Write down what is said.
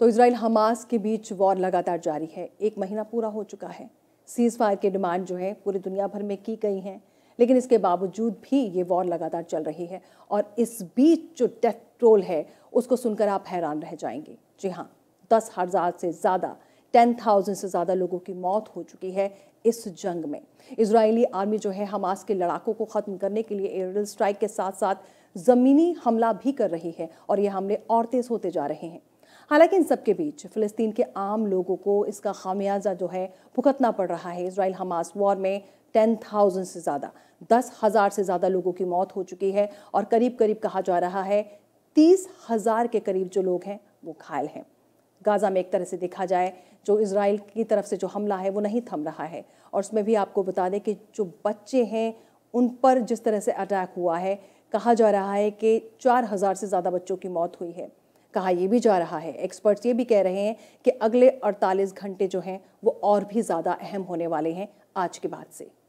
तो Israel Hamas के बीच war लगातार जारी है एक महीना पूरा हो चुका है सीज़ फायर की डिमांड जो है पूरी दुनिया भर में की गई हैं लेकिन इसके बावजूद भी ये वॉर लगातार चल रही है और इस बीच जो डेथ ट्रोल है उसको सुनकर आप हैरान रह जाएंगे जी हाँ दस हज़ार से ज़्यादा टेन थाउजेंड से ज़्यादा लोगों की मौत हो चुकी है इस जंग में इसराइली आर्मी जो है हमास के लड़ाकों को ख़त्म करने के लिए एयरल स्ट्राइक के साथ साथ ज़मीनी हमला भी कर रही है और ये हमले और तेज़ होते जा रहे हैं हालांकि इन सब के बीच फिलिस्तीन के आम लोगों को इसका खामियाजा जो है भुगतना पड़ रहा है इसराइल हमास वॉर में टेन थाउजेंड से ज़्यादा दस हज़ार से ज़्यादा लोगों की मौत हो चुकी है और करीब करीब कहा जा रहा है तीस हज़ार के करीब जो लोग हैं वो घायल हैं गाज़ा में एक तरह से देखा जाए जो इसराइल की तरफ से जो हमला है वो नहीं थम रहा है और उसमें भी आपको बता दें कि जो बच्चे हैं उन पर जिस तरह से अटैक हुआ है कहा जा रहा है कि चार हज़ार से ज़्यादा बच्चों की मौत हुई है कहा यह भी जा रहा है एक्सपर्ट्स ये भी कह रहे हैं कि अगले 48 घंटे जो हैं वो और भी ज़्यादा अहम होने वाले हैं आज के बाद से